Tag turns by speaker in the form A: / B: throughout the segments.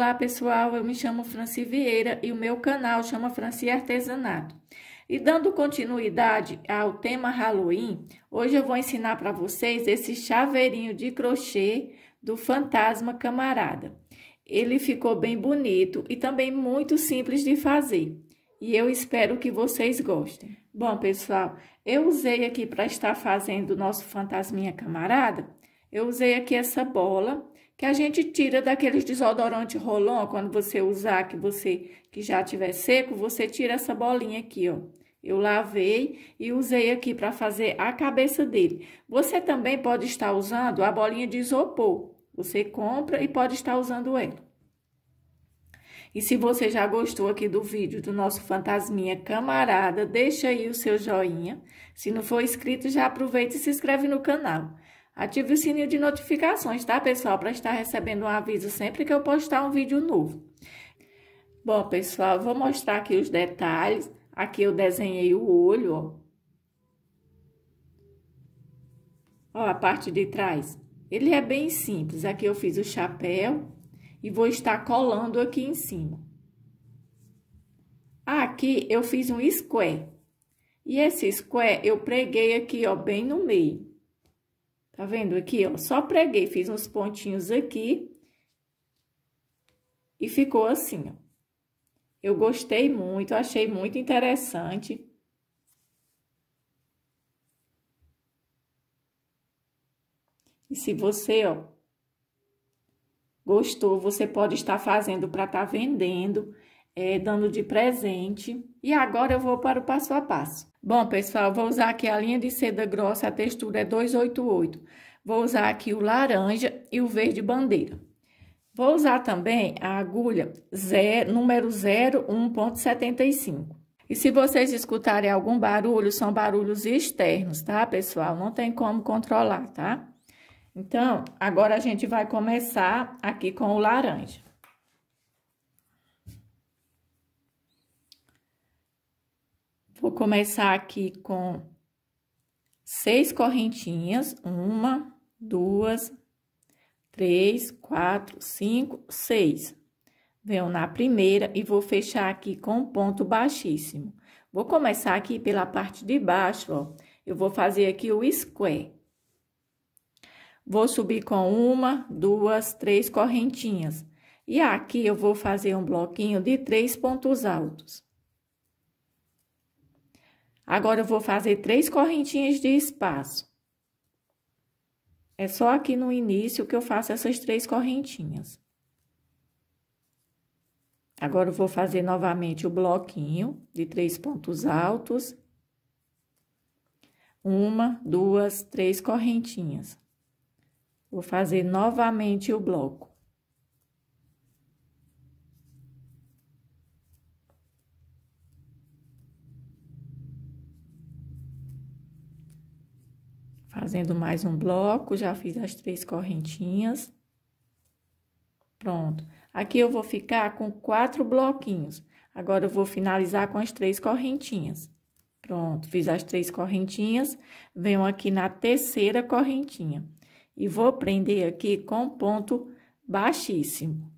A: Olá pessoal, eu me chamo Franci Vieira e o meu canal chama Franci Artesanato. E dando continuidade ao tema Halloween, hoje eu vou ensinar para vocês esse chaveirinho de crochê do Fantasma Camarada. Ele ficou bem bonito e também muito simples de fazer. E eu espero que vocês gostem. Bom, pessoal, eu usei aqui para estar fazendo o nosso fantasminha camarada, eu usei aqui essa bola que a gente tira daqueles desodorante rolon, quando você usar, que você que já tiver seco, você tira essa bolinha aqui, ó. Eu lavei e usei aqui para fazer a cabeça dele. Você também pode estar usando a bolinha de isopor. Você compra e pode estar usando ela. E se você já gostou aqui do vídeo do nosso fantasminha camarada, deixa aí o seu joinha. Se não for inscrito, já aproveita e se inscreve no canal. Ative o sininho de notificações, tá, pessoal? Para estar recebendo um aviso sempre que eu postar um vídeo novo. Bom, pessoal, vou mostrar aqui os detalhes. Aqui eu desenhei o olho, ó. Ó, a parte de trás. Ele é bem simples. Aqui eu fiz o chapéu e vou estar colando aqui em cima. Aqui eu fiz um square. E esse square eu preguei aqui, ó, bem no meio. Tá vendo aqui, ó? Só preguei, fiz uns pontinhos aqui. E ficou assim, ó. Eu gostei muito, achei muito interessante. E se você, ó, gostou, você pode estar fazendo para estar tá vendendo é, dando de presente. E agora eu vou para o passo a passo. Bom, pessoal, vou usar aqui a linha de seda grossa, a textura é 288. Vou usar aqui o laranja e o verde bandeira. Vou usar também a agulha zero, número 01.75. E se vocês escutarem algum barulho, são barulhos externos, tá, pessoal? Não tem como controlar, tá? Então, agora a gente vai começar aqui com o laranja. Vou começar aqui com seis correntinhas, uma, duas, três, quatro, cinco, seis. Venho na primeira e vou fechar aqui com ponto baixíssimo. Vou começar aqui pela parte de baixo, ó. Eu vou fazer aqui o square. Vou subir com uma, duas, três correntinhas. E aqui eu vou fazer um bloquinho de três pontos altos. Agora, eu vou fazer três correntinhas de espaço. É só aqui no início que eu faço essas três correntinhas. Agora, eu vou fazer novamente o bloquinho de três pontos altos. Uma, duas, três correntinhas. Vou fazer novamente o bloco. Fazendo mais um bloco, já fiz as três correntinhas. Pronto. Aqui eu vou ficar com quatro bloquinhos. Agora, eu vou finalizar com as três correntinhas. Pronto, fiz as três correntinhas. Venho aqui na terceira correntinha. E vou prender aqui com ponto baixíssimo.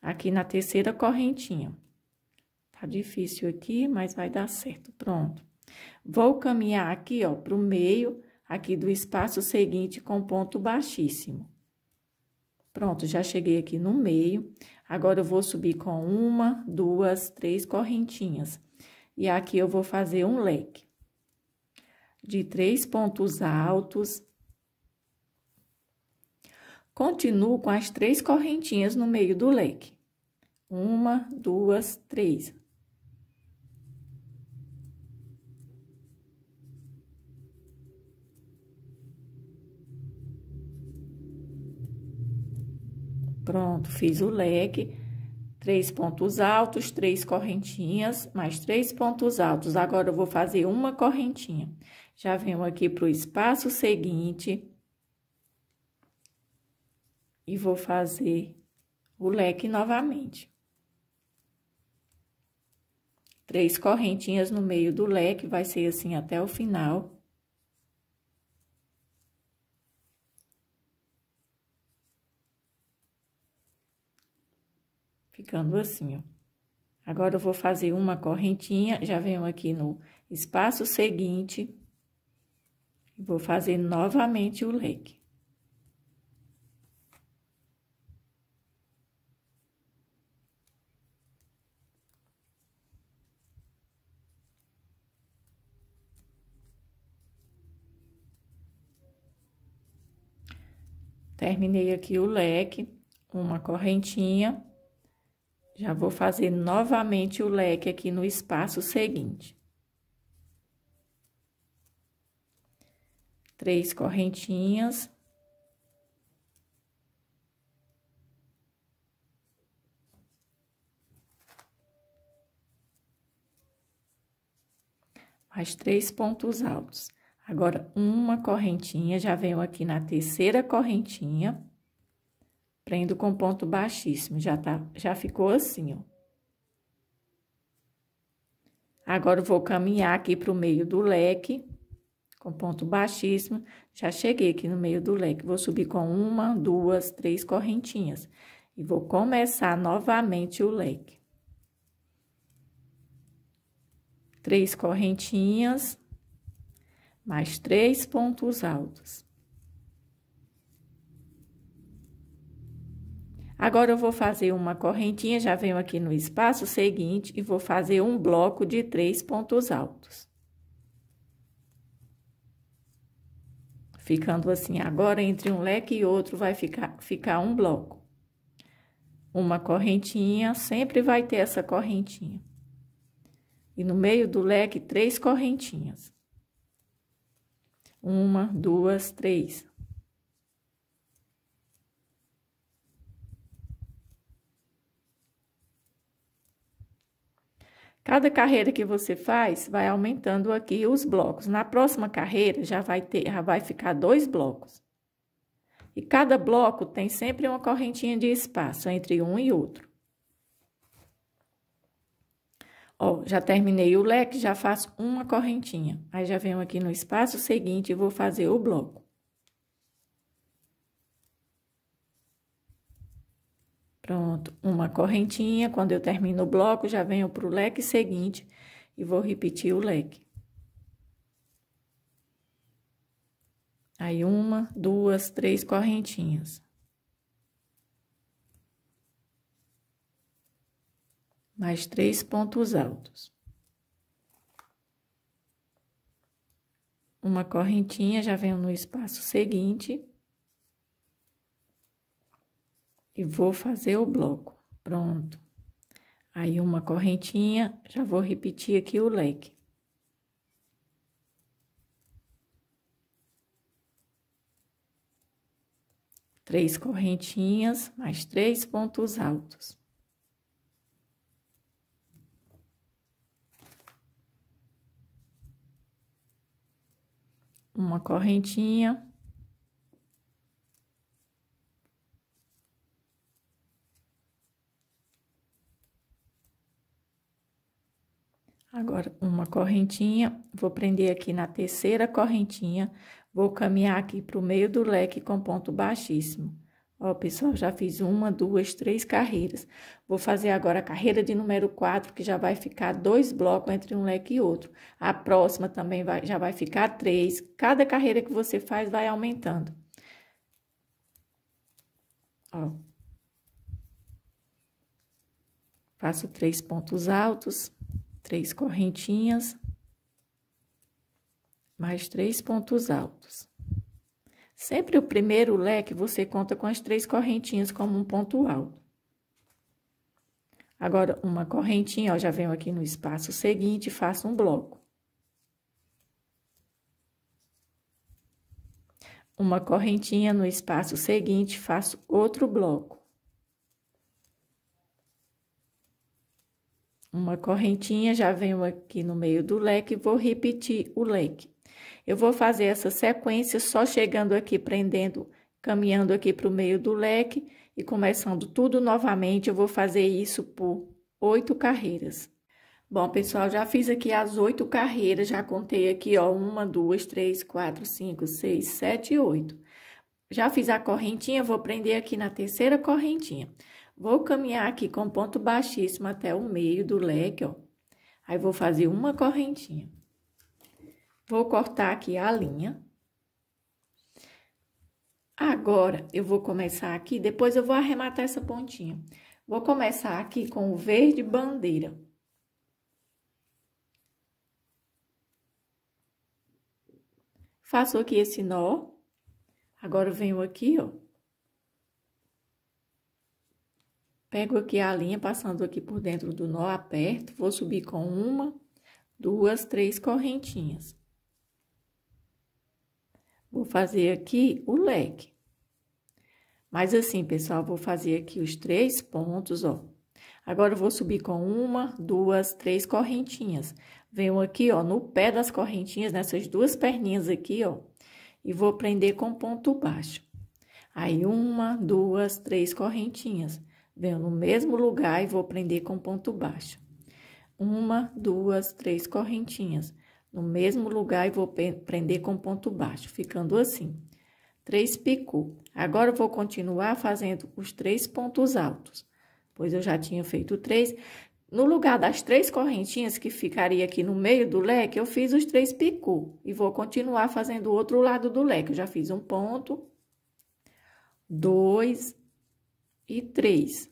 A: Aqui na terceira correntinha. Tá difícil aqui, mas vai dar certo. Pronto. Vou caminhar aqui, ó, pro meio, aqui do espaço seguinte com ponto baixíssimo. Pronto, já cheguei aqui no meio. Agora, eu vou subir com uma, duas, três correntinhas. E aqui eu vou fazer um leque. De três pontos altos. Continuo com as três correntinhas no meio do leque. Uma, duas, três. Pronto, fiz o leque, três pontos altos, três correntinhas, mais três pontos altos. Agora, eu vou fazer uma correntinha. Já venho aqui para o espaço seguinte e vou fazer o leque novamente. Três correntinhas no meio do leque, vai ser assim até o final. ficando assim, ó. Agora, eu vou fazer uma correntinha, já venho aqui no espaço seguinte, e vou fazer novamente o leque. Terminei aqui o leque, uma correntinha. Já vou fazer novamente o leque aqui no espaço seguinte. Três correntinhas. Mais três pontos altos. Agora, uma correntinha, já venho aqui na terceira correntinha. Prendo com ponto baixíssimo, já, tá, já ficou assim, ó. Agora, eu vou caminhar aqui para o meio do leque, com ponto baixíssimo. Já cheguei aqui no meio do leque, vou subir com uma, duas, três correntinhas. E vou começar novamente o leque. Três correntinhas, mais três pontos altos. Agora, eu vou fazer uma correntinha, já venho aqui no espaço seguinte e vou fazer um bloco de três pontos altos. Ficando assim, agora entre um leque e outro vai ficar, ficar um bloco. Uma correntinha, sempre vai ter essa correntinha. E no meio do leque, três correntinhas. Uma, duas, três. Cada carreira que você faz, vai aumentando aqui os blocos. Na próxima carreira, já vai, ter, já vai ficar dois blocos. E cada bloco tem sempre uma correntinha de espaço entre um e outro. Ó, já terminei o leque, já faço uma correntinha. Aí, já venho aqui no espaço seguinte e vou fazer o bloco. Pronto, uma correntinha, quando eu termino o bloco, já venho para o leque seguinte e vou repetir o leque. Aí, uma, duas, três correntinhas. Mais três pontos altos. Uma correntinha, já venho no espaço seguinte e vou fazer o bloco. Pronto. Aí, uma correntinha, já vou repetir aqui o leque. Três correntinhas, mais três pontos altos. Uma correntinha, Agora, uma correntinha, vou prender aqui na terceira correntinha, vou caminhar aqui para o meio do leque com ponto baixíssimo. Ó, pessoal, já fiz uma, duas, três carreiras. Vou fazer agora a carreira de número 4, que já vai ficar dois blocos entre um leque e outro. A próxima também vai, já vai ficar três. Cada carreira que você faz vai aumentando. Ó. Faço três pontos altos três correntinhas, mais três pontos altos. Sempre o primeiro leque você conta com as três correntinhas como um ponto alto. Agora, uma correntinha, ó, já venho aqui no espaço seguinte e faço um bloco. Uma correntinha no espaço seguinte, faço outro bloco. uma correntinha, já venho aqui no meio do leque e vou repetir o leque. Eu vou fazer essa sequência só chegando aqui, prendendo, caminhando aqui para o meio do leque e começando tudo novamente. Eu vou fazer isso por oito carreiras. Bom, pessoal, já fiz aqui as oito carreiras, já contei aqui, ó, uma, duas, três, quatro, cinco, seis, sete e oito. Já fiz a correntinha, vou prender aqui na terceira correntinha. Vou caminhar aqui com ponto baixíssimo até o meio do leque, ó. Aí, vou fazer uma correntinha. Vou cortar aqui a linha. Agora, eu vou começar aqui, depois eu vou arrematar essa pontinha. Vou começar aqui com o verde bandeira. Faço aqui esse nó. Agora, venho aqui, ó. Pego aqui a linha, passando aqui por dentro do nó, aperto, vou subir com uma, duas, três correntinhas. Vou fazer aqui o leque. Mas assim, pessoal, vou fazer aqui os três pontos, ó. Agora, eu vou subir com uma, duas, três correntinhas. Venho aqui, ó, no pé das correntinhas, nessas duas perninhas aqui, ó. E vou prender com ponto baixo. Aí, uma, duas, três correntinhas. Venho no mesmo lugar e vou prender com ponto baixo. Uma, duas, três correntinhas. No mesmo lugar e vou prender com ponto baixo, ficando assim. Três picô. Agora eu vou continuar fazendo os três pontos altos, pois eu já tinha feito três. No lugar das três correntinhas que ficaria aqui no meio do leque, eu fiz os três picô e vou continuar fazendo o outro lado do leque. Eu já fiz um ponto, dois, e três.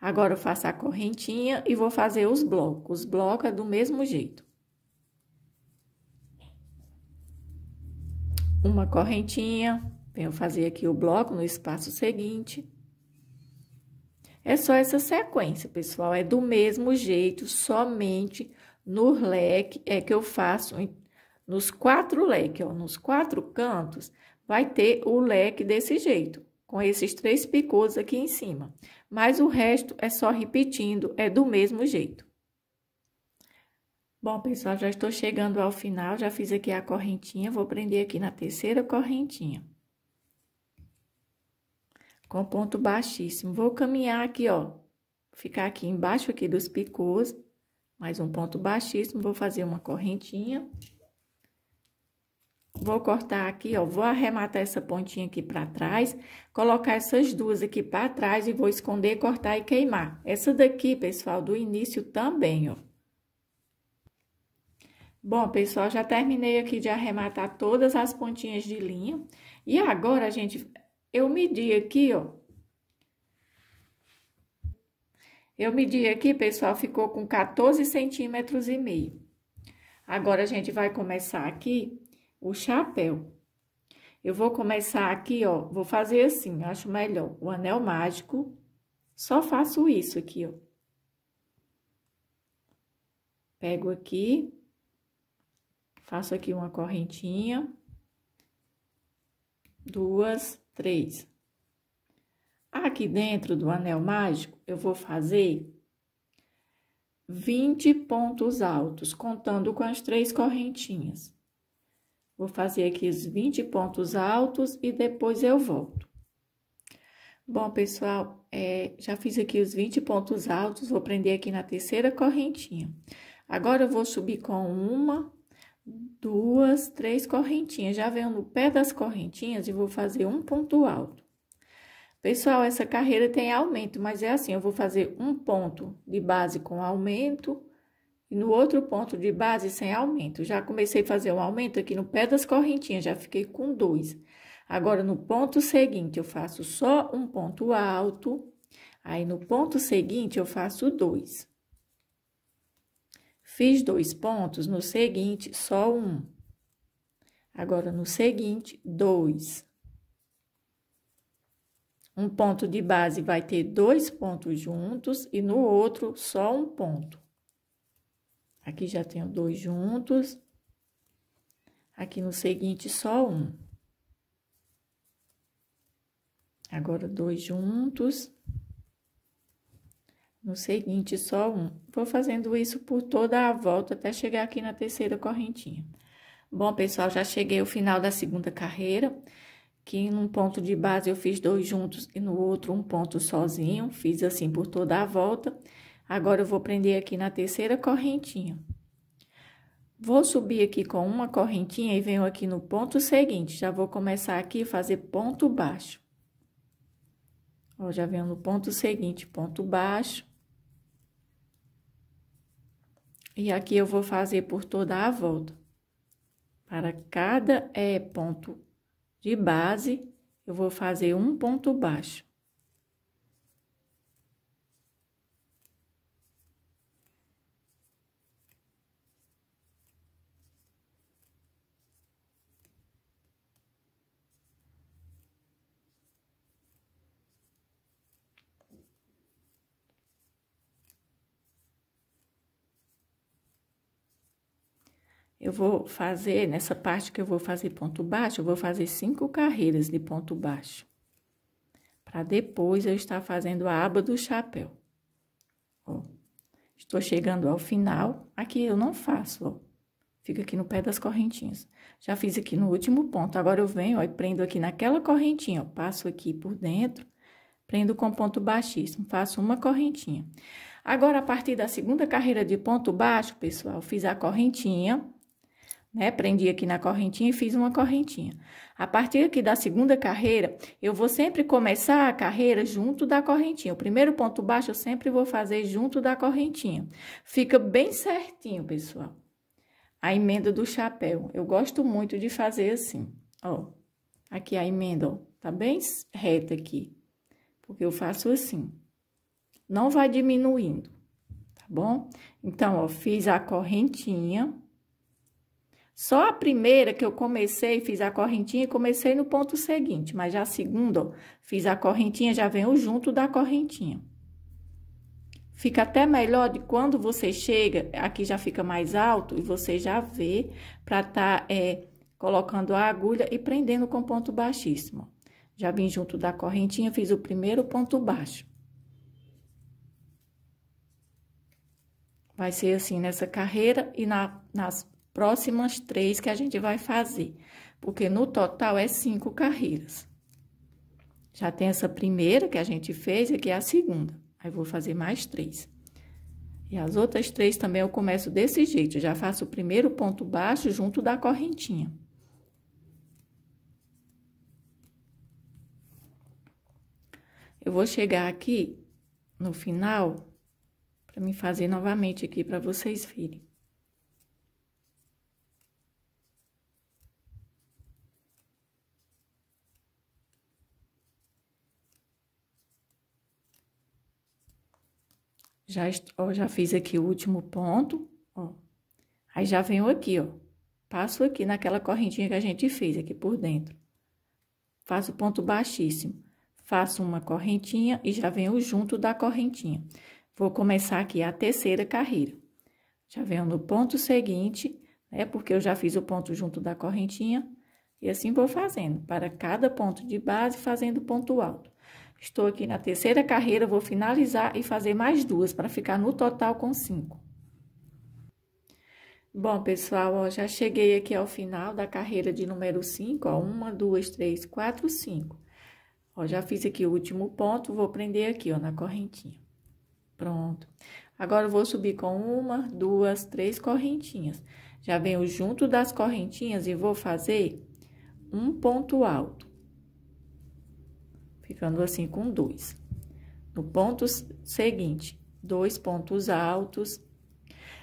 A: Agora eu faço a correntinha e vou fazer os blocos. Os blocos é do mesmo jeito. Uma correntinha, venho fazer aqui o bloco no espaço seguinte. É só essa sequência, pessoal, é do mesmo jeito, somente no leque é que eu faço nos quatro leques, ó, nos quatro cantos vai ter o leque desse jeito com esses três picôs aqui em cima. Mas o resto é só repetindo, é do mesmo jeito. Bom, pessoal, já estou chegando ao final, já fiz aqui a correntinha, vou prender aqui na terceira correntinha. Com ponto baixíssimo. Vou caminhar aqui, ó, ficar aqui embaixo aqui dos picôs, mais um ponto baixíssimo, vou fazer uma correntinha. Vou cortar aqui, ó, vou arrematar essa pontinha aqui pra trás, colocar essas duas aqui pra trás e vou esconder, cortar e queimar. Essa daqui, pessoal, do início também, ó. Bom, pessoal, já terminei aqui de arrematar todas as pontinhas de linha. E agora, gente, eu medi aqui, ó. Eu medi aqui, pessoal, ficou com 14 centímetros e meio. Agora, a gente vai começar aqui o chapéu. Eu vou começar aqui, ó, vou fazer assim, acho melhor, o anel mágico. Só faço isso aqui, ó. Pego aqui, faço aqui uma correntinha. Duas, três. Aqui dentro do anel mágico, eu vou fazer 20 pontos altos, contando com as três correntinhas. Vou fazer aqui os 20 pontos altos e depois eu volto. Bom, pessoal, é, já fiz aqui os 20 pontos altos, vou prender aqui na terceira correntinha. Agora, eu vou subir com uma, duas, três correntinhas. Já venho no pé das correntinhas e vou fazer um ponto alto. Pessoal, essa carreira tem aumento, mas é assim, eu vou fazer um ponto de base com aumento, e no outro ponto de base, sem aumento. Já comecei a fazer um aumento aqui no pé das correntinhas, já fiquei com dois. Agora, no ponto seguinte, eu faço só um ponto alto. Aí, no ponto seguinte, eu faço dois. Fiz dois pontos, no seguinte, só um. Agora, no seguinte, dois. Um ponto de base vai ter dois pontos juntos e no outro, só um ponto. Aqui já tenho dois juntos. Aqui no seguinte, só um. Agora, dois juntos. No seguinte, só um. Vou fazendo isso por toda a volta até chegar aqui na terceira correntinha. Bom, pessoal, já cheguei ao final da segunda carreira, que num ponto de base eu fiz dois juntos e no outro um ponto sozinho, fiz assim por toda a volta. Agora eu vou prender aqui na terceira correntinha. Vou subir aqui com uma correntinha e venho aqui no ponto seguinte. Já vou começar aqui fazer ponto baixo. Ó, já venho no ponto seguinte, ponto baixo. E aqui eu vou fazer por toda a volta. Para cada é, ponto de base, eu vou fazer um ponto baixo. Eu vou fazer, nessa parte que eu vou fazer ponto baixo, eu vou fazer cinco carreiras de ponto baixo. Para depois eu estar fazendo a aba do chapéu. Ó, estou chegando ao final. Aqui eu não faço, ó. Fica aqui no pé das correntinhas. Já fiz aqui no último ponto. Agora eu venho, ó, e prendo aqui naquela correntinha, ó. Passo aqui por dentro, prendo com ponto baixíssimo, faço uma correntinha. Agora, a partir da segunda carreira de ponto baixo, pessoal, fiz a correntinha né? Prendi aqui na correntinha e fiz uma correntinha. A partir aqui da segunda carreira, eu vou sempre começar a carreira junto da correntinha. O primeiro ponto baixo eu sempre vou fazer junto da correntinha. Fica bem certinho, pessoal. A emenda do chapéu. Eu gosto muito de fazer assim, ó. Aqui a emenda, ó, tá bem reta aqui. Porque eu faço assim. Não vai diminuindo, tá bom? Então, ó, fiz a correntinha só a primeira que eu comecei, fiz a correntinha e comecei no ponto seguinte, mas já a segunda, ó, fiz a correntinha, já venho junto da correntinha. Fica até melhor de quando você chega, aqui já fica mais alto e você já vê para tá é, colocando a agulha e prendendo com ponto baixíssimo. Já vim junto da correntinha, fiz o primeiro ponto baixo. Vai ser assim nessa carreira e na, nas próximas três que a gente vai fazer, porque no total é cinco carreiras. Já tem essa primeira que a gente fez, aqui é a segunda. Aí, vou fazer mais três. E as outras três também eu começo desse jeito, já faço o primeiro ponto baixo junto da correntinha. Eu vou chegar aqui no final, para me fazer novamente aqui, para vocês verem. Já, ó, já fiz aqui o último ponto, ó. Aí já venho aqui, ó. Passo aqui naquela correntinha que a gente fez aqui por dentro. Faço ponto baixíssimo. Faço uma correntinha e já venho junto da correntinha. Vou começar aqui a terceira carreira. Já venho no ponto seguinte, né? Porque eu já fiz o ponto junto da correntinha. E assim vou fazendo, para cada ponto de base, fazendo ponto alto. Estou aqui na terceira carreira, vou finalizar e fazer mais duas para ficar no total com cinco. Bom, pessoal, ó, já cheguei aqui ao final da carreira de número 5, ó, uma, duas, três, quatro, cinco. Ó, já fiz aqui o último ponto, vou prender aqui, ó, na correntinha. Pronto. Agora, eu vou subir com uma, duas, três correntinhas. Já venho junto das correntinhas e vou fazer um ponto alto ficando assim com dois. No ponto seguinte, dois pontos altos.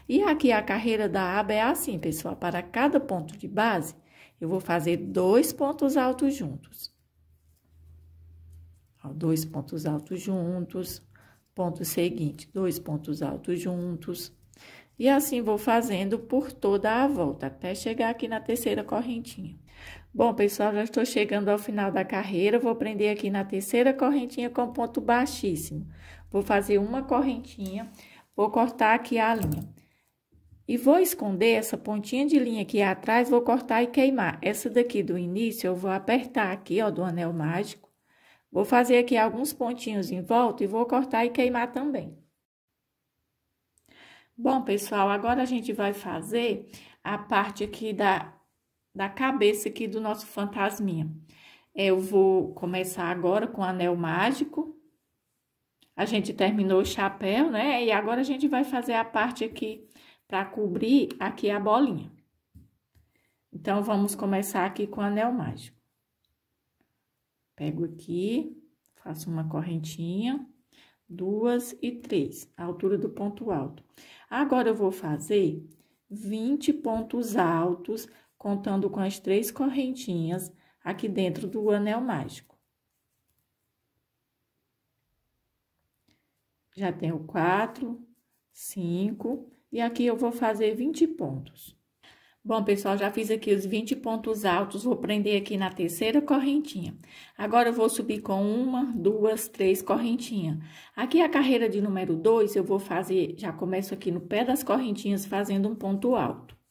A: E aqui a carreira da aba é assim, pessoal, para cada ponto de base, eu vou fazer dois pontos altos juntos. dois pontos altos juntos, ponto seguinte, dois pontos altos juntos. E assim vou fazendo por toda a volta, até chegar aqui na terceira correntinha. Bom, pessoal, já estou chegando ao final da carreira. Vou prender aqui na terceira correntinha com ponto baixíssimo. Vou fazer uma correntinha, vou cortar aqui a linha. E vou esconder essa pontinha de linha aqui atrás, vou cortar e queimar. Essa daqui do início, eu vou apertar aqui, ó, do anel mágico. Vou fazer aqui alguns pontinhos em volta e vou cortar e queimar também. Bom, pessoal, agora a gente vai fazer a parte aqui da da cabeça aqui do nosso fantasminha. É, eu vou começar agora com o anel mágico. A gente terminou o chapéu, né? E agora a gente vai fazer a parte aqui para cobrir aqui a bolinha. Então, vamos começar aqui com o anel mágico. Pego aqui, faço uma correntinha, duas e três, a altura do ponto alto. Agora, eu vou fazer 20 pontos altos contando com as três correntinhas aqui dentro do anel mágico. Já tenho quatro, cinco, e aqui eu vou fazer 20 pontos. Bom, pessoal, já fiz aqui os 20 pontos altos, vou prender aqui na terceira correntinha. Agora, eu vou subir com uma, duas, três correntinhas. Aqui, a carreira de número dois eu vou fazer, já começo aqui no pé das correntinhas, fazendo um ponto alto.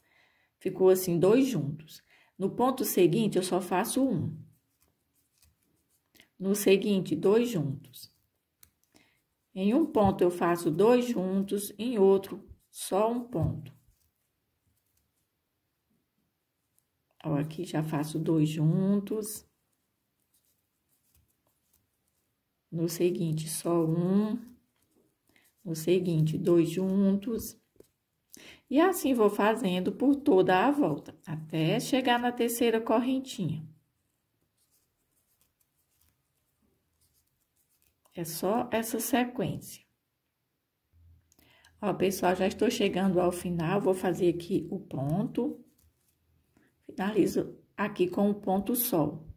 A: Ficou assim, dois juntos. No ponto seguinte, eu só faço um. No seguinte, dois juntos. Em um ponto, eu faço dois juntos, em outro, só um ponto. Ó, aqui já faço dois juntos. No seguinte, só um. No seguinte, dois juntos. E assim vou fazendo por toda a volta, até chegar na terceira correntinha. É só essa sequência. Ó, pessoal, já estou chegando ao final, vou fazer aqui o ponto. Finalizo aqui com o ponto sol.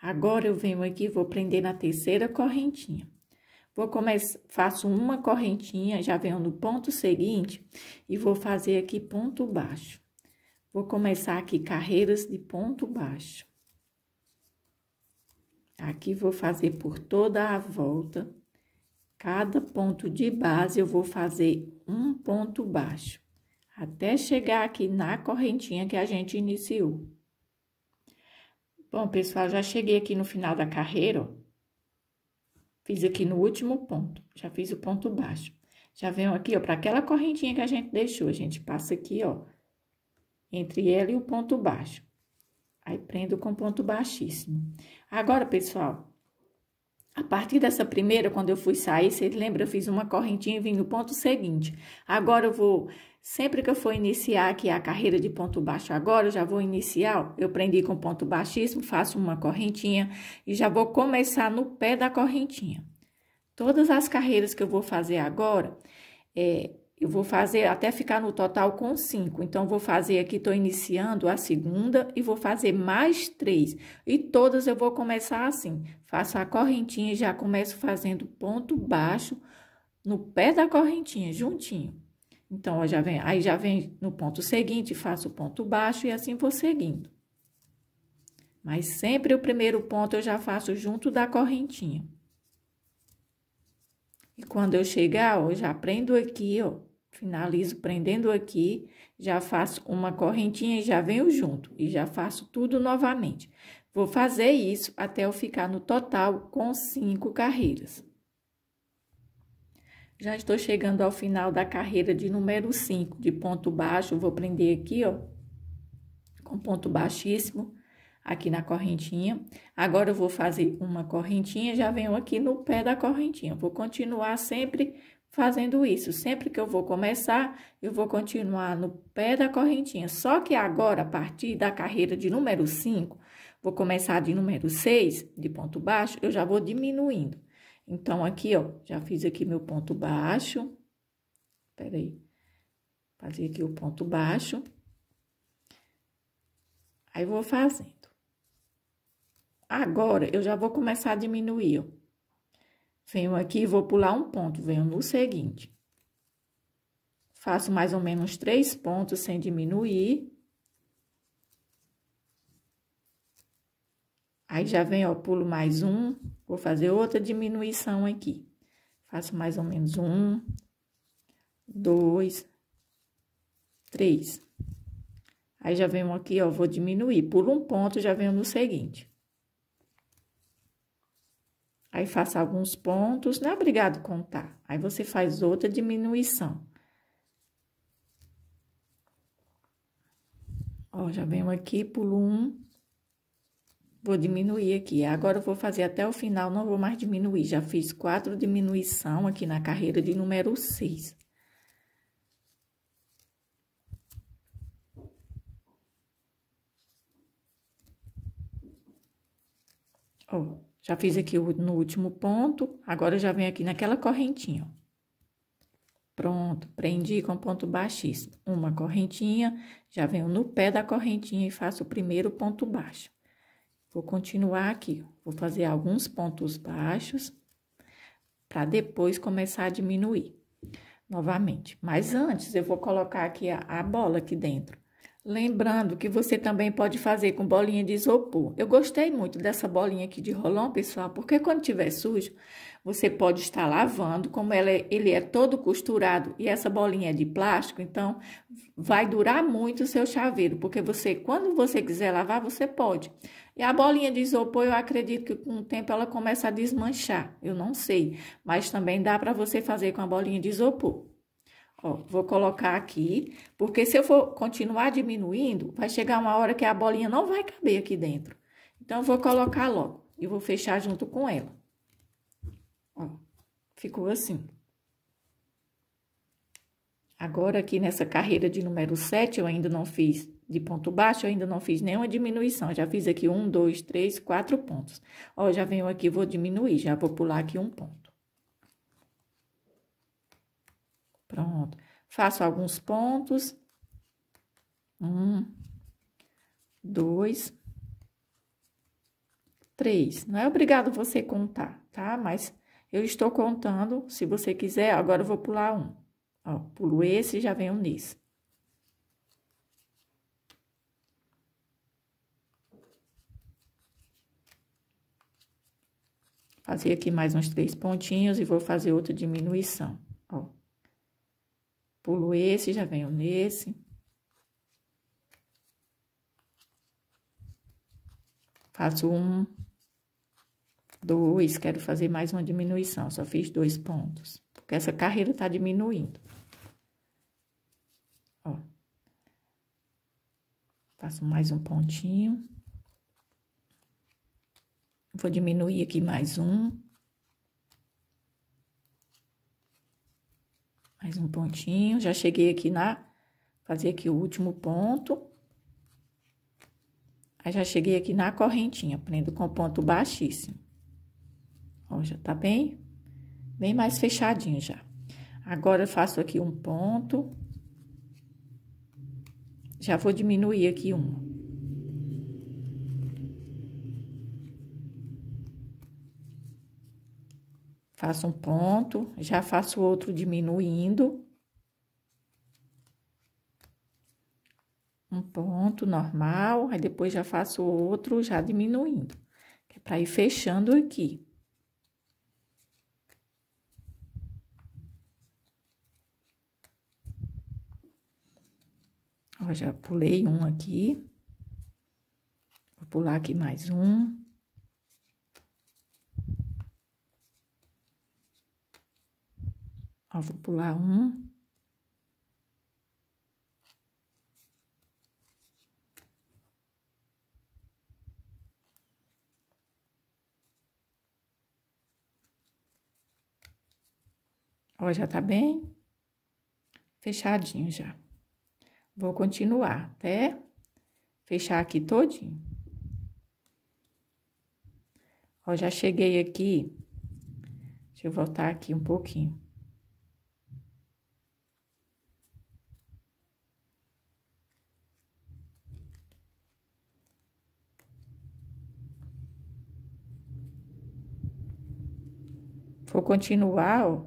A: Agora, eu venho aqui e vou prender na terceira correntinha. Vou começar, faço uma correntinha, já venho no ponto seguinte e vou fazer aqui ponto baixo. Vou começar aqui carreiras de ponto baixo. Aqui vou fazer por toda a volta. Cada ponto de base eu vou fazer um ponto baixo, até chegar aqui na correntinha que a gente iniciou. Bom, pessoal, já cheguei aqui no final da carreira, ó. Fiz aqui no último ponto, já fiz o ponto baixo. Já venho aqui, ó, para aquela correntinha que a gente deixou, a gente passa aqui, ó, entre ela e o ponto baixo. Aí, prendo com ponto baixíssimo. Agora, pessoal, a partir dessa primeira, quando eu fui sair, vocês lembram, eu fiz uma correntinha e vim no ponto seguinte. Agora, eu vou Sempre que eu for iniciar aqui a carreira de ponto baixo agora, eu já vou iniciar, eu prendi com ponto baixíssimo, faço uma correntinha e já vou começar no pé da correntinha. Todas as carreiras que eu vou fazer agora, é, eu vou fazer até ficar no total com cinco. Então, vou fazer aqui, estou iniciando a segunda e vou fazer mais três. E todas eu vou começar assim. Faço a correntinha e já começo fazendo ponto baixo no pé da correntinha, juntinho. Então, ó, já vem, aí já vem no ponto seguinte, faço o ponto baixo e assim vou seguindo. Mas sempre o primeiro ponto eu já faço junto da correntinha. E quando eu chegar, ó, eu já prendo aqui, ó, finalizo prendendo aqui, já faço uma correntinha e já venho junto. E já faço tudo novamente. Vou fazer isso até eu ficar no total com cinco carreiras. Já estou chegando ao final da carreira de número 5, de ponto baixo, vou prender aqui, ó, com ponto baixíssimo, aqui na correntinha. Agora, eu vou fazer uma correntinha, já venho aqui no pé da correntinha. Vou continuar sempre fazendo isso. Sempre que eu vou começar, eu vou continuar no pé da correntinha. Só que agora, a partir da carreira de número 5, vou começar de número 6, de ponto baixo, eu já vou diminuindo. Então, aqui, ó, já fiz aqui meu ponto baixo. Peraí. Fazer aqui o ponto baixo. Aí, vou fazendo. Agora, eu já vou começar a diminuir, ó. Venho aqui e vou pular um ponto, venho no seguinte. Faço mais ou menos três pontos sem diminuir. Aí já vem, ó, pulo mais um, vou fazer outra diminuição aqui. Faço mais ou menos um, dois, três. Aí já vem aqui, ó, vou diminuir, pulo um ponto, já venho no seguinte. Aí faço alguns pontos, não é obrigado contar. Aí você faz outra diminuição. Ó, já venho aqui, pulo um, Vou diminuir aqui. Agora, eu vou fazer até o final, não vou mais diminuir. Já fiz quatro diminuição aqui na carreira de número 6. Ó, já fiz aqui no último ponto, agora já venho aqui naquela correntinha, ó. Pronto, prendi com ponto baixíssimo. Uma correntinha, já venho no pé da correntinha e faço o primeiro ponto baixo. Vou continuar aqui, vou fazer alguns pontos baixos para depois começar a diminuir novamente. Mas antes eu vou colocar aqui a, a, bola aqui dentro. Lembrando que você também pode fazer com bolinha de isopor. Eu gostei muito dessa bolinha aqui de rolão, pessoal, porque quando tiver sujo, você pode estar lavando, como ela é, ele é todo costurado e essa bolinha é de plástico, então vai durar muito o seu chaveiro, porque você, quando você quiser lavar, você pode. E a bolinha de isopor, eu acredito que com o tempo ela começa a desmanchar. Eu não sei, mas também dá para você fazer com a bolinha de isopor. Ó, vou colocar aqui, porque se eu for continuar diminuindo, vai chegar uma hora que a bolinha não vai caber aqui dentro. Então, eu vou colocar logo e vou fechar junto com ela. Ó, ficou assim. Agora, aqui nessa carreira de número 7, eu ainda não fiz de ponto baixo, eu ainda não fiz nenhuma diminuição. Já fiz aqui um, dois, três, quatro pontos. Ó, já venho aqui, vou diminuir, já vou pular aqui um ponto. Pronto. Faço alguns pontos. Um, dois, três. Não é obrigado você contar, tá? Mas eu estou contando, se você quiser, agora eu vou pular um. Ó, pulo esse e já venho nesse. Fazer aqui mais uns três pontinhos e vou fazer outra diminuição, ó. Pulo esse, já venho nesse. Faço um, dois, quero fazer mais uma diminuição, só fiz dois pontos. Porque essa carreira tá diminuindo. Ó. Faço mais um pontinho. Vou diminuir aqui mais um. Mais um pontinho. Já cheguei aqui na... Fazer aqui o último ponto. Aí, já cheguei aqui na correntinha. Prendo com ponto baixíssimo. Ó, já tá bem... Bem mais fechadinho já. Agora, eu faço aqui um ponto. Já vou diminuir aqui um. Faço um ponto, já faço outro diminuindo. Um ponto normal, aí depois já faço outro já diminuindo. Que é para ir fechando aqui. Ó, já pulei um aqui. Vou pular aqui mais um. Então, vou pular um. Ó, já tá bem fechadinho já. Vou continuar até fechar aqui todinho. Ó, já cheguei aqui. Deixa eu voltar aqui um pouquinho. Vou continuar, ó,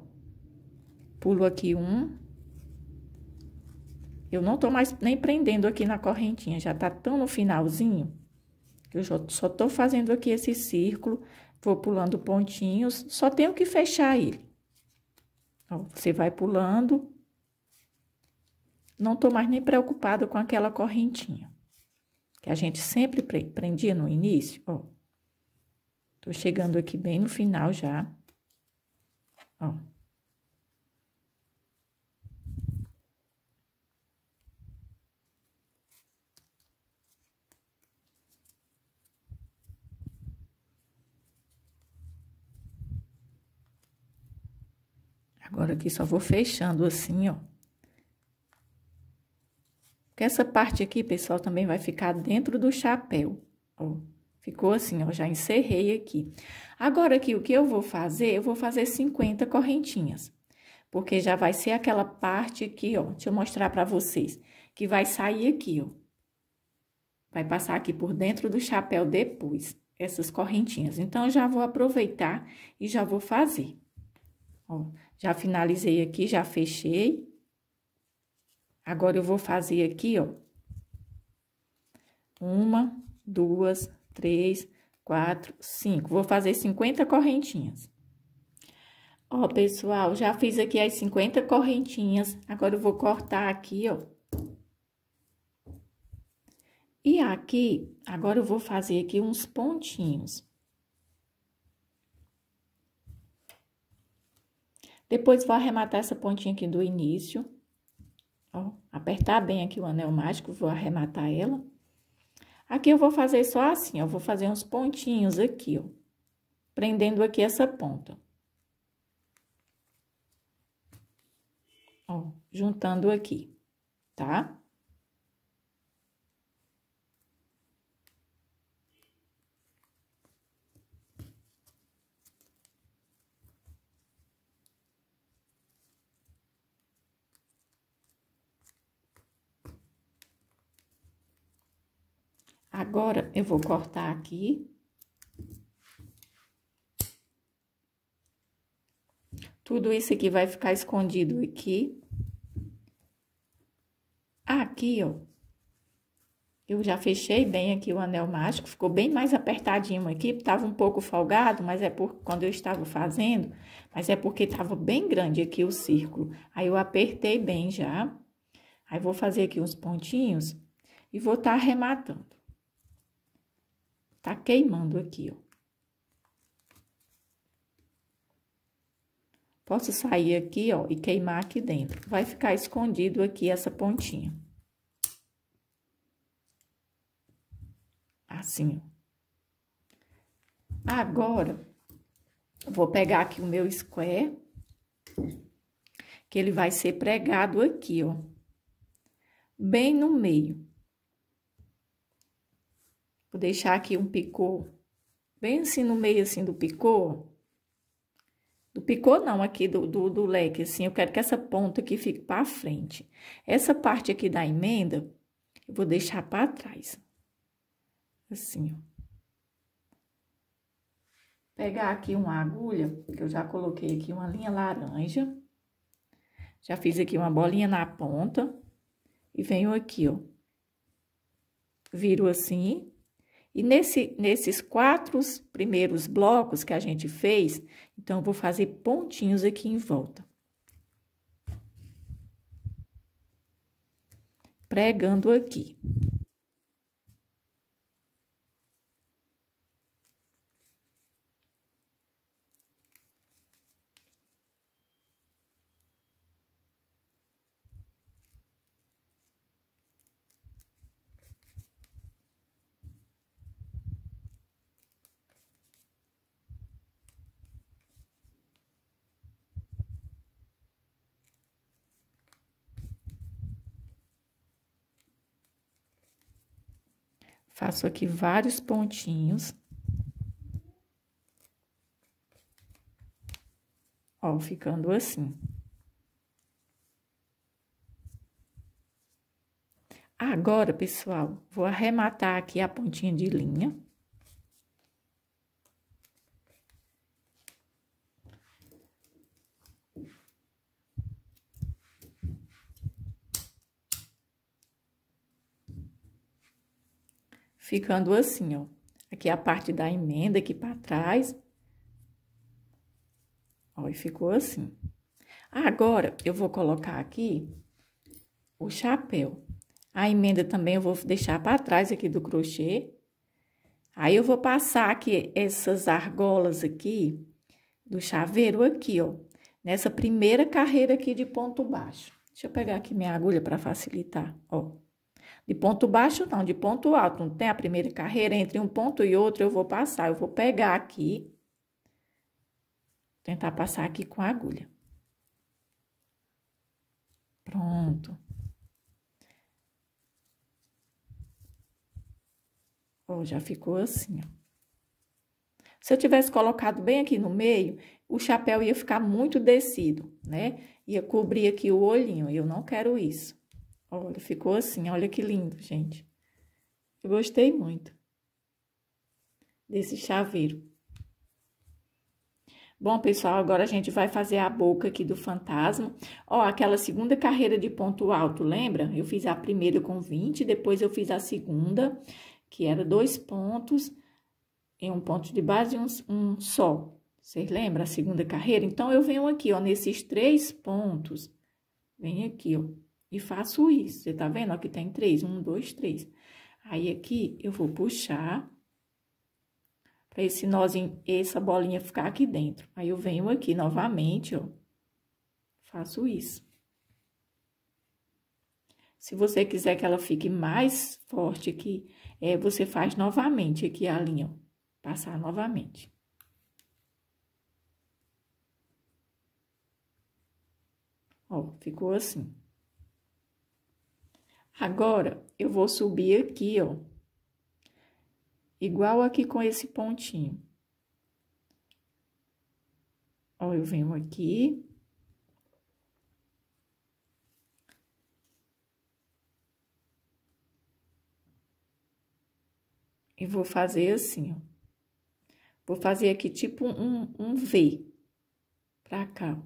A: pulo aqui um. Eu não tô mais nem prendendo aqui na correntinha, já tá tão no finalzinho. Eu só tô fazendo aqui esse círculo, vou pulando pontinhos, só tenho que fechar ele. Ó, você vai pulando. Não tô mais nem preocupada com aquela correntinha, que a gente sempre prendia no início, ó. Tô chegando aqui bem no final já. Ó. Agora aqui só vou fechando assim, ó. Porque essa parte aqui, pessoal, também vai ficar dentro do chapéu, ó. Ficou assim, ó, já encerrei aqui. Agora aqui, o que eu vou fazer? Eu vou fazer 50 correntinhas, porque já vai ser aquela parte aqui, ó, deixa eu mostrar para vocês, que vai sair aqui, ó. Vai passar aqui por dentro do chapéu depois, essas correntinhas. Então, já vou aproveitar e já vou fazer. Ó, já finalizei aqui, já fechei. Agora, eu vou fazer aqui, ó. Uma, duas, três, quatro, cinco. Vou fazer 50 correntinhas. Ó, pessoal, já fiz aqui as 50 correntinhas. Agora, eu vou cortar aqui, ó. E aqui, agora eu vou fazer aqui uns pontinhos. Depois, vou arrematar essa pontinha aqui do início. Ó, apertar bem aqui o anel mágico, vou arrematar ela. Aqui eu vou fazer só assim, eu vou fazer uns pontinhos aqui, ó, prendendo aqui essa ponta. Ó, juntando aqui, tá? Agora, eu vou cortar aqui. Tudo isso aqui vai ficar escondido aqui. Aqui, ó. Eu já fechei bem aqui o anel mágico, ficou bem mais apertadinho aqui, tava um pouco folgado, mas é porque quando eu estava fazendo, mas é porque tava bem grande aqui o círculo. Aí eu apertei bem já. Aí vou fazer aqui uns pontinhos e vou estar tá arrematando. Tá queimando aqui, ó. Posso sair aqui, ó, e queimar aqui dentro. Vai ficar escondido aqui essa pontinha. Assim, ó. Agora, vou pegar aqui o meu square, que ele vai ser pregado aqui, ó. Bem no meio. Vou deixar aqui um picô, bem assim no meio assim do picô. Do picô não, aqui do, do, do leque, assim, eu quero que essa ponta aqui fique para frente. Essa parte aqui da emenda, eu vou deixar para trás. Assim, ó. Pegar aqui uma agulha, que eu já coloquei aqui uma linha laranja. Já fiz aqui uma bolinha na ponta. E venho aqui, ó. Viro assim. E nesse, nesses quatro primeiros blocos que a gente fez, então, eu vou fazer pontinhos aqui em volta. Pregando aqui. Faço aqui vários pontinhos. Ó, ficando assim. Agora, pessoal, vou arrematar aqui a pontinha de linha. ficando assim, ó. Aqui é a parte da emenda aqui para trás. Ó, e ficou assim. Agora, eu vou colocar aqui o chapéu. A emenda também eu vou deixar para trás aqui do crochê. Aí, eu vou passar aqui essas argolas aqui do chaveiro aqui, ó. Nessa primeira carreira aqui de ponto baixo. Deixa eu pegar aqui minha agulha para facilitar, ó. De ponto baixo, não, de ponto alto. Não tem a primeira carreira? Entre um ponto e outro, eu vou passar. Eu vou pegar aqui, tentar passar aqui com a agulha. Pronto. Ó, já ficou assim, ó. Se eu tivesse colocado bem aqui no meio, o chapéu ia ficar muito descido, né? Ia cobrir aqui o olhinho, eu não quero isso. Olha, ficou assim, olha que lindo, gente. Eu gostei muito desse chaveiro. Bom, pessoal, agora a gente vai fazer a boca aqui do fantasma. Ó, aquela segunda carreira de ponto alto, lembra? Eu fiz a primeira com 20, depois eu fiz a segunda, que era dois pontos, em um ponto de base e um, um só. Vocês lembram a segunda carreira? Então, eu venho aqui, ó, nesses três pontos. Vem aqui, ó. E faço isso. Você tá vendo? Aqui tem tá três. Um, dois, três. Aí, aqui, eu vou puxar para esse nozinho, essa bolinha ficar aqui dentro. Aí, eu venho aqui novamente, ó. Faço isso. Se você quiser que ela fique mais forte aqui, é, você faz novamente aqui a linha, ó. Passar novamente. Ó, ficou assim. Agora, eu vou subir aqui, ó. Igual aqui com esse pontinho. Ó, eu venho aqui. E vou fazer assim, ó. Vou fazer aqui tipo um, um V. Pra cá,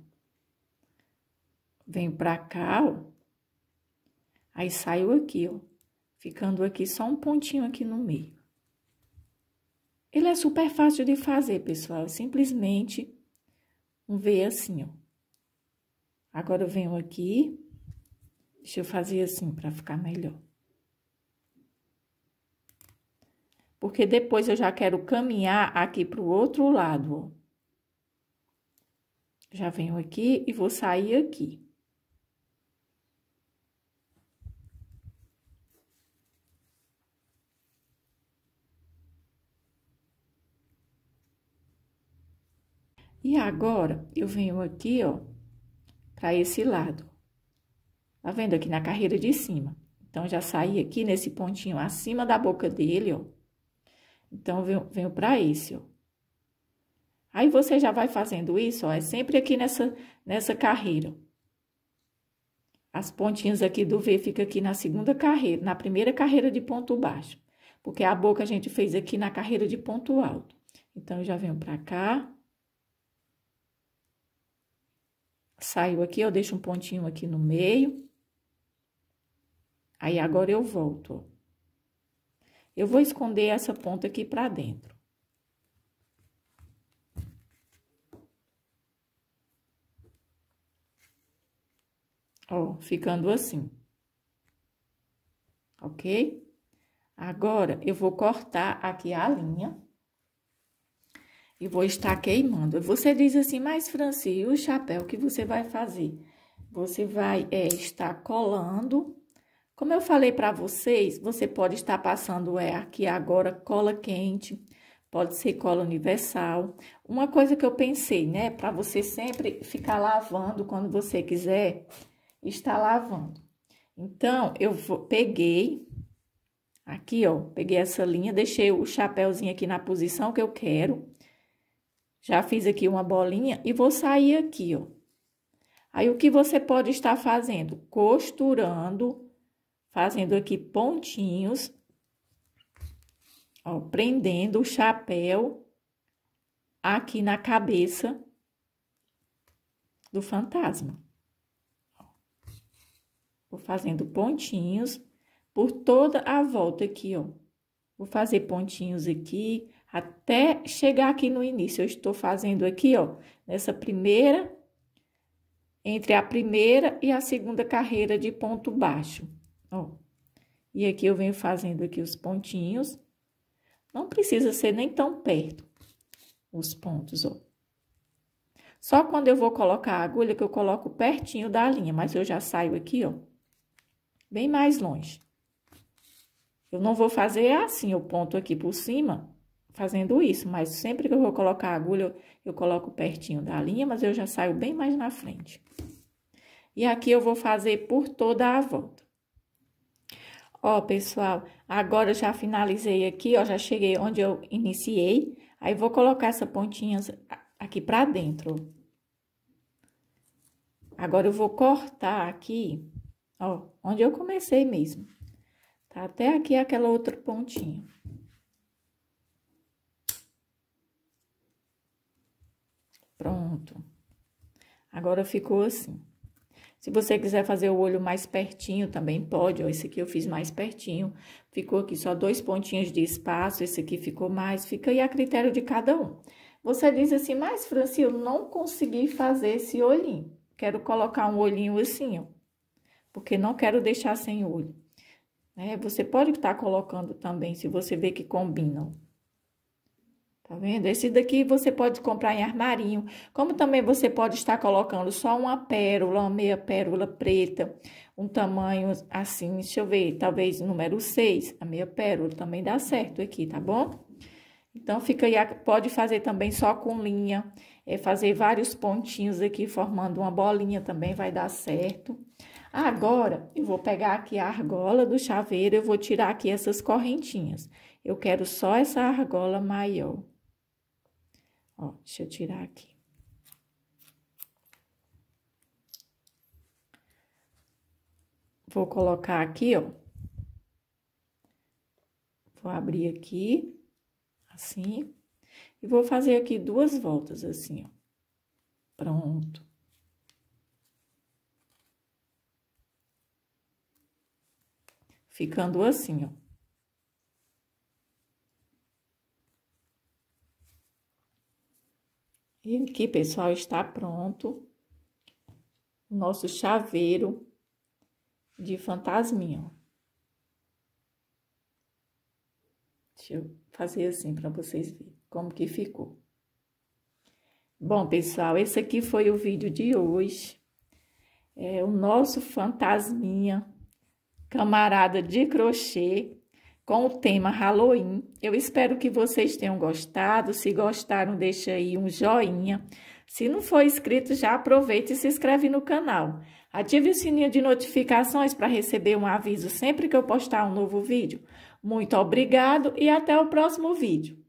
A: Venho pra cá, ó Aí, saiu aqui, ó. Ficando aqui só um pontinho aqui no meio. Ele é super fácil de fazer, pessoal. É simplesmente um V assim, ó. Agora, eu venho aqui. Deixa eu fazer assim para ficar melhor. Porque depois eu já quero caminhar aqui para o outro lado, ó. Já venho aqui e vou sair aqui. E agora, eu venho aqui, ó, para esse lado. Tá vendo aqui na carreira de cima? Então, já saí aqui nesse pontinho acima da boca dele, ó. Então, venho, venho para esse, ó. Aí, você já vai fazendo isso, ó, é sempre aqui nessa, nessa carreira. As pontinhas aqui do V fica aqui na segunda carreira, na primeira carreira de ponto baixo. Porque a boca a gente fez aqui na carreira de ponto alto. Então, eu já venho para cá. Saiu aqui, eu deixo um pontinho aqui no meio. Aí, agora eu volto, ó. Eu vou esconder essa ponta aqui pra dentro. Ó, ficando assim. Ok? Agora, eu vou cortar aqui a linha e vou estar queimando. Você diz assim, mas Franci, o chapéu que você vai fazer? Você vai é, estar colando. Como eu falei para vocês, você pode estar passando é, aqui agora cola quente, pode ser cola universal. Uma coisa que eu pensei, né, para você sempre ficar lavando quando você quiser, está lavando. Então, eu peguei aqui, ó, peguei essa linha, deixei o chapéuzinho aqui na posição que eu quero. Já fiz aqui uma bolinha e vou sair aqui, ó. Aí, o que você pode estar fazendo? Costurando, fazendo aqui pontinhos, ó, prendendo o chapéu aqui na cabeça do fantasma. Vou fazendo pontinhos por toda a volta aqui, ó. Vou fazer pontinhos aqui, até chegar aqui no início. Eu estou fazendo aqui, ó, nessa primeira, entre a primeira e a segunda carreira de ponto baixo, ó. E aqui eu venho fazendo aqui os pontinhos. Não precisa ser nem tão perto os pontos, ó. Só quando eu vou colocar a agulha que eu coloco pertinho da linha, mas eu já saio aqui, ó, bem mais longe. Eu não vou fazer assim, eu ponto aqui por cima fazendo isso, mas sempre que eu vou colocar a agulha, eu, eu coloco pertinho da linha, mas eu já saio bem mais na frente. E aqui eu vou fazer por toda a volta. Ó, pessoal, agora eu já finalizei aqui, ó, já cheguei onde eu iniciei. Aí, vou colocar essa pontinha aqui pra dentro. Agora, eu vou cortar aqui, ó, onde eu comecei mesmo. Tá até aqui aquela outra pontinha. Pronto. Agora ficou assim. Se você quiser fazer o olho mais pertinho, também pode. Ó, esse aqui eu fiz mais pertinho. Ficou aqui só dois pontinhos de espaço. Esse aqui ficou mais. Fica aí a critério de cada um. Você diz assim, mas, Franci, eu não consegui fazer esse olhinho. Quero colocar um olhinho assim, ó. Porque não quero deixar sem olho. É, você pode estar tá colocando também, se você vê que combinam. Tá vendo? Esse daqui você pode comprar em armarinho, como também você pode estar colocando só uma pérola, uma meia pérola preta, um tamanho assim, deixa eu ver, talvez número 6, a meia pérola também dá certo aqui, tá bom? Então, fica aí, pode fazer também só com linha, é, fazer vários pontinhos aqui, formando uma bolinha também vai dar certo. Agora, eu vou pegar aqui a argola do chaveiro, eu vou tirar aqui essas correntinhas. Eu quero só essa argola maior. Ó, deixa eu tirar aqui. Vou colocar aqui, ó. Vou abrir aqui, assim. E vou fazer aqui duas voltas, assim, ó. Pronto. Ficando assim, ó. E aqui, pessoal, está pronto o nosso chaveiro de fantasminha. Deixa eu fazer assim para vocês verem como que ficou. Bom, pessoal, esse aqui foi o vídeo de hoje. É o nosso fantasminha, camarada de crochê, com o tema Halloween. Eu espero que vocês tenham gostado. Se gostaram, deixa aí um joinha. Se não for inscrito, já aproveita e se inscreve no canal. Ative o sininho de notificações para receber um aviso sempre que eu postar um novo vídeo. Muito obrigado e até o próximo vídeo.